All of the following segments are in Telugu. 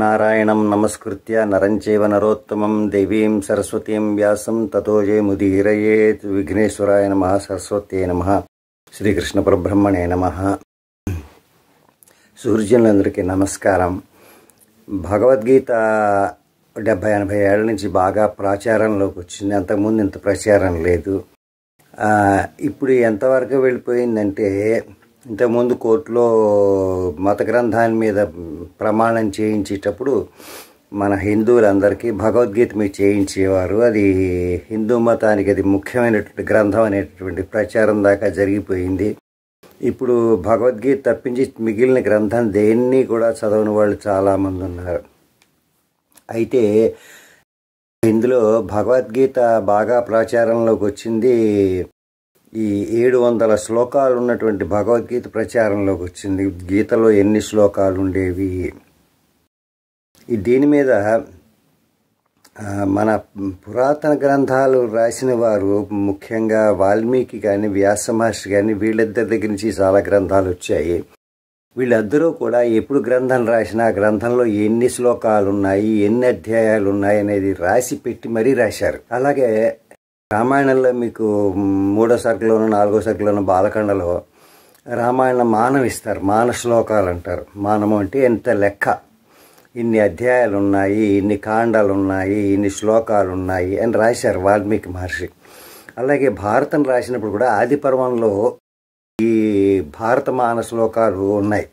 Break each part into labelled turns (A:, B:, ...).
A: నారాయణం నమస్కృత్య నరంచేవ నరోత్తమం దేవీం సరస్వతీం వ్యాసం తతోజే ముదీరయే విఘ్నేశ్వరాయ నమ సరస్వతే నమ శ్రీకృష్ణ పరబ్రహ్మణే నమ సూర్యులందరికీ నమస్కారం భగవద్గీత డెబ్భై ఎనభై ఏళ్ళ నుంచి బాగా ప్రాచారంలోకి వచ్చింది అంతకుముందు ఇంత ప్రచారం లేదు ఇప్పుడు ఎంతవరకు వెళ్ళిపోయిందంటే ఇంతకుముందు కోర్టులో మత గ్రంథాన్ని మీద ప్రమాణం చేయించేటప్పుడు మన హిందువులందరికీ భగవద్గీత మీద చేయించేవారు అది హిందూ మతానికి అది ముఖ్యమైనటువంటి గ్రంథం అనేటువంటి ప్రచారం దాకా జరిగిపోయింది ఇప్పుడు భగవద్గీత తప్పించి మిగిలిన గ్రంథం దేన్ని కూడా చదవని వాళ్ళు చాలామంది ఉన్నారు అయితే ఇందులో భగవద్గీత బాగా ప్రచారంలోకి వచ్చింది ఈ ఏడు వందల శ్లోకాలు ఉన్నటువంటి భగవద్గీత ప్రచారంలోకి వచ్చింది గీతలో ఎన్ని శ్లోకాలు ఉండేవి దీని మీద మన పురాతన గ్రంథాలు రాసిన వారు ముఖ్యంగా వాల్మీకి కానీ వ్యాస మహర్షి కానీ వీళ్ళిద్దరి దగ్గర నుంచి చాలా గ్రంథాలు వచ్చాయి వీళ్ళందరూ కూడా ఎప్పుడు గ్రంథం రాసినా గ్రంథంలో ఎన్ని శ్లోకాలు ఉన్నాయి ఎన్ని అధ్యాయాలు ఉన్నాయి అనేది రాసి పెట్టి మరీ రాశారు అలాగే రామాయణంలో మీకు మూడో సర్గలోను నాలుగో సర్గలోను బాలకండలో రామాయణ మానం ఇస్తారు మాన శ్లోకాలు అంటారు మానము అంటే ఎంత లెక్క ఇన్ని అధ్యాయాలు ఉన్నాయి ఇన్ని కాండాలు ఉన్నాయి ఇన్ని శ్లోకాలు ఉన్నాయి అని రాశారు వాల్మీకి మహర్షి అలాగే భారతం రాసినప్పుడు కూడా ఆది పర్వంలో ఈ భారత మాన శ్లోకాలు ఉన్నాయి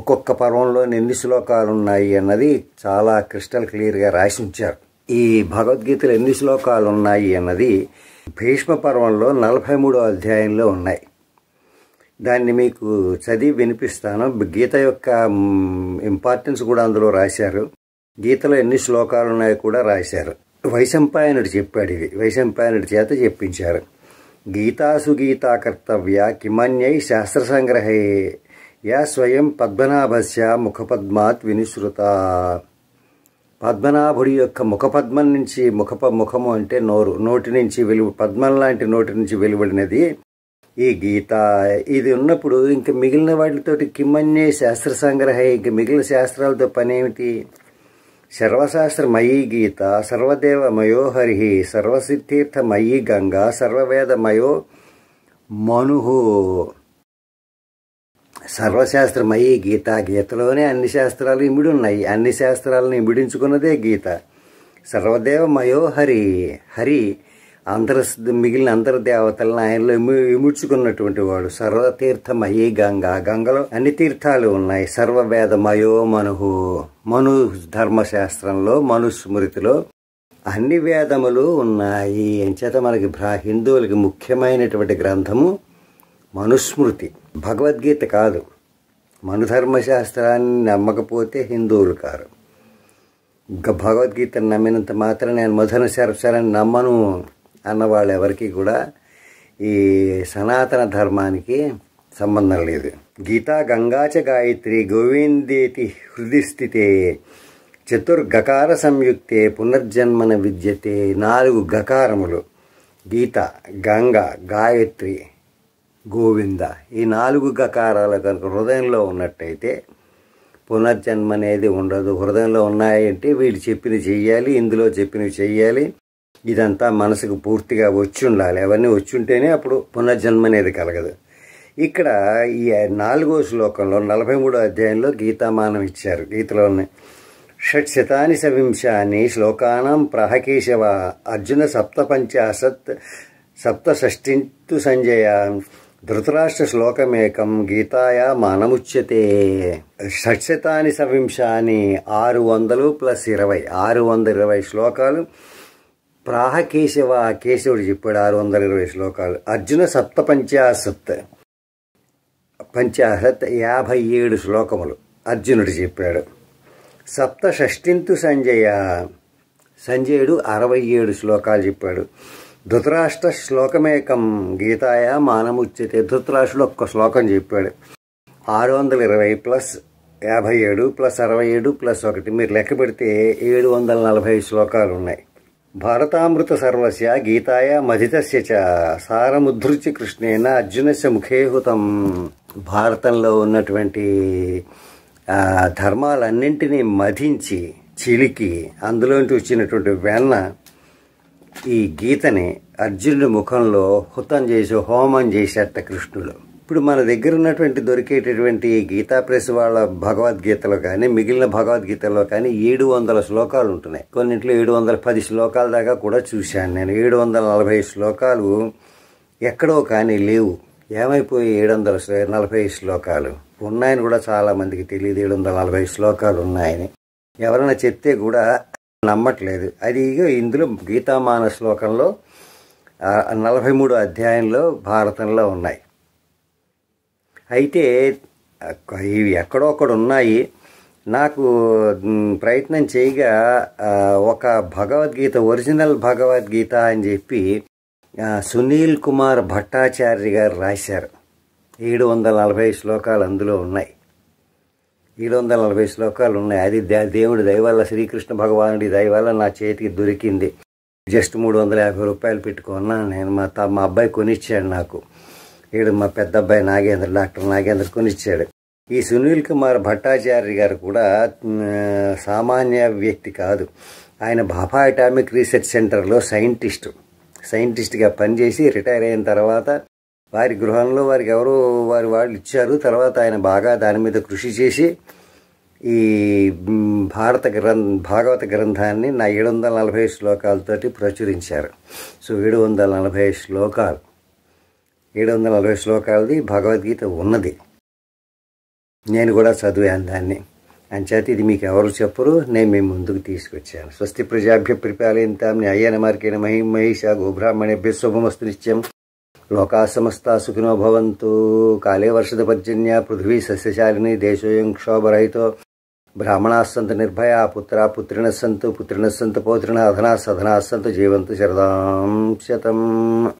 A: ఒక్కొక్క పర్వంలో ఎన్ని శ్లోకాలు ఉన్నాయి అన్నది చాలా క్రిస్టల్ క్లియర్గా రాసి ఉంచారు ఈ భగవద్గీతలు ఎన్ని శ్లోకాలు ఉన్నాయి అన్నది భీష్మ పర్వంలో నలభై మూడో అధ్యాయంలో ఉన్నాయి దాన్ని మీకు చదివి వినిపిస్తాను గీత యొక్క ఇంపార్టెన్స్ కూడా అందులో రాశారు గీతలో ఎన్ని శ్లోకాలు ఉన్నాయో కూడా రాశారు వైశంపాయనుడు చెప్పాడు ఇది వైశంపాయనుడి చేత చెప్పించారు గీతాసు గీతా కర్తవ్య కిమన్యై శాస్త్ర సంగ్రహే యా స్వయం పద్మనాభస్య ముఖపద్మాత్ వినిశ్రుత పద్మనాభుడి యొక్క ముఖపద్మం నుంచి ముఖప ముఖము అంటే నోరు నోటి నుంచి వెలువ పద్మం లాంటి నోటి నుంచి వెలువడినది ఈ గీత ఇది ఉన్నప్పుడు ఇంక మిగిలిన వాటితోటి కిమ్మన్యే శాస్త్ర సంగ్రహ ఇంక మిగిలిన శాస్త్రాలతో పనేమిటి సర్వశాస్త్రమయీ గీత మయోహరి హరి సర్వసిద్ధీర్థమయీ గంగా సర్వవేదమయో మనుహో సర్వశాస్త్రమై గీత గీతలోనే అన్ని శాస్త్రాలు ఇమిడున్నాయి అన్ని శాస్త్రాలను ఇమిడించుకున్నదే గీత సర్వదేవమయో హరి హరి అంతర్ మిగిలిన అంతర్దేవతలను ఆయనలో ఇముడ్చుకున్నటువంటి వాడు సర్వతీర్థమయీ గంగ గంగలో అన్ని తీర్థాలు ఉన్నాయి సర్వవేదమయో మనుహు మను ధర్మశాస్త్రంలో మనుస్మృతిలో అన్ని వేదములు ఉన్నాయి ఎంచేత మనకి హిందువులకి ముఖ్యమైనటువంటి గ్రంథము మనుస్మృతి భగవద్గీత కాదు మనుధర్మశాస్త్రాన్ని నమ్మకపోతే హిందువులు కారు ఇంకా భగవద్గీతను నమ్మినంత మాత్రం నేను మధున శాస్త్రాన్ని నమ్మను అన్నవాళ్ళు ఎవరికి కూడా ఈ సనాతన ధర్మానికి సంబంధం లేదు గీతా గంగాచ గాయత్రి గోవిందేతి హృది స్థితే చతుర్గకార సంయుక్తే పునర్జన్మన విద్యతే నాలుగు గకారములు గీత గంగా గాయత్రి గోవింద ఈ నాలుగు గకారాలు కనుక హృదయంలో ఉన్నట్టయితే పునర్జన్మ అనేది ఉండదు హృదయంలో ఉన్నాయంటే వీళ్ళు చెప్పిన చెయ్యాలి ఇందులో చెప్పినవి చెయ్యాలి ఇదంతా మనసుకు పూర్తిగా వచ్చి ఉండాలి అవన్నీ వచ్చి ఉంటేనే అప్పుడు పునర్జన్మ అనేది కలగదు ఇక్కడ ఈ నాలుగో శ్లోకంలో నలభై మూడో అధ్యాయంలో గీతామానం ఇచ్చారు గీతలోనే శతాని సవింశాన్ని శ్లోకానం ప్రహకేశవ అర్జున సప్త సప్త సప్తషష్టింతు సంజయ ధృతరాష్ట్ర శ్లోకమేకం గీతాయ మానముచ్యతే షట్శతాని సవింశాన్ని ఆరు వందలు ప్లస్ ఇరవై ఆరు వందల ఇరవై శ్లోకాలు ప్రాహ కేశవ కేశవుడు చెప్పాడు ఆరు వందల ఇరవై శ్లోకాలు అర్జున సప్త పంచాశత్ పంచాశత్ యాభై ఏడు శ్లోకములు అర్జునుడు చెప్పాడు సప్త షష్టింతు సంజయ సంజయుడు అరవై ఏడు శ్లోకాలు చెప్పాడు ధృతరాష్ట్ర శ్లోకమేకం గీతాయ మానముచ్యతే ధృతరాష్ట్రుడు ఒక్క శ్లోకం చెప్పాడు ఆరు వందల ఇరవై ప్లస్ యాభై ఏడు ప్లస్ అరవై ఏడు ప్లస్ ఒకటి మీరు లెక్క పెడితే ఏడు వందల నలభై శ్లోకాలు ఉన్నాయి భారతామృత సర్వస్య గీతాయ మధితస్య చ సారముధృచి కృష్ణేన అర్జునస్య ముఖేహుతం భారతంలో ఉన్నటువంటి ధర్మాలన్నింటినీ మధించి చిలికి అందులోంచి వచ్చినటువంటి వెన్న ఈ గీతని అర్జునుడి ముఖంలో హుతం చేసి హోమం చేసేట కృష్ణుడు ఇప్పుడు మన దగ్గర ఉన్నటువంటి దొరికేటటువంటి గీతా ప్రెస్ వాళ్ళ భగవద్గీతలో కానీ మిగిలిన భగవద్గీతలో కానీ ఏడు వందల శ్లోకాలు ఉంటున్నాయి కొన్నింటిలో ఏడు వందల పది శ్లోకాల దాకా కూడా చూశాను నేను ఏడు వందల నలభై శ్లోకాలు ఎక్కడో కానీ లేవు ఏమైపోయి ఏడు వందల నలభై శ్లోకాలు ఉన్నాయని కూడా చాలామందికి తెలియదు ఏడు వందల నలభై శ్లోకాలు ఉన్నాయని ఎవరైనా చెప్తే కూడా నమ్మట్లేదు అది ఇందులో గీతామాన శ్లోకంలో నలభై మూడు అధ్యాయంలో భారతంలో ఉన్నాయి అయితే ఇవి ఎక్కడొక్కడ ఉన్నాయి నాకు ప్రయత్నం చేయగా ఒక భగవద్గీత ఒరిజినల్ భగవద్గీత అని చెప్పి సునీల్ కుమార్ భట్టాచార్య గారు రాశారు ఏడు వందల నలభై శ్లోకాలు అందులో ఉన్నాయి ఏడు వందల నలభై శ్లోకాలు ఉన్నాయి అది దేవుడి దయవల్ల శ్రీకృష్ణ భగవానుడి దయవల్ల నా చేతికి దొరికింది జస్ట్ మూడు వందల యాభై రూపాయలు పెట్టుకున్నాను నేను మా తా మా అబ్బాయి కొనిచ్చాడు నాకు ఈడు మా పెద్ద అబ్బాయి నాగేంద్ర డాక్టర్ నాగేంద్ర కొనిచ్చాడు ఈ సునీల్ కుమార్ భట్టాచార్య గారు కూడా సామాన్య వ్యక్తి కాదు ఆయన భాభా అటామిక్ రీసెర్చ్ సెంటర్లో సైంటిస్టు సైంటిస్ట్గా పనిచేసి రిటైర్ అయిన తర్వాత వారి గృహంలో వారికి ఎవరో వారి వాళ్ళు ఇచ్చారు తర్వాత ఆయన బాగా దాని మీద కృషి చేసి ఈ భారత గ్రంథ భాగవత గ్రంథాన్ని నా ఏడు వందల నలభై శ్లోకాలతోటి ప్రచురించారు సో ఏడు వందల నలభై శ్లోకాలు ఏడు వందల నలభై శ్లోకాలది భగవద్గీత ఉన్నది నేను కూడా చదివాను దాన్ని అంచేత ఇది మీకు ఎవరు చెప్పరు నేను మీ ముందుకు తీసుకొచ్చాను స్వస్తి ప్రజాభ్య ప్రిపాలయంతా న్యాయన మార్కేణ మహిం మహిష గోబ్రాహ్మణేభ్య శుభమస్తు నిత్యం लोका समस्ता सुखिनो भवन्तु काले वर्षद पर्जन्य पृथ्वी सस्यशालिनी देशोयं क्षोभरहितो ब्राह्मणा सन्त निर्भया पुत्रा पुत्रिण सन्तु पुत्रिण सन्तु पौत्रिण अधना सधना सन्तु जीवन्तु शरदां शतम्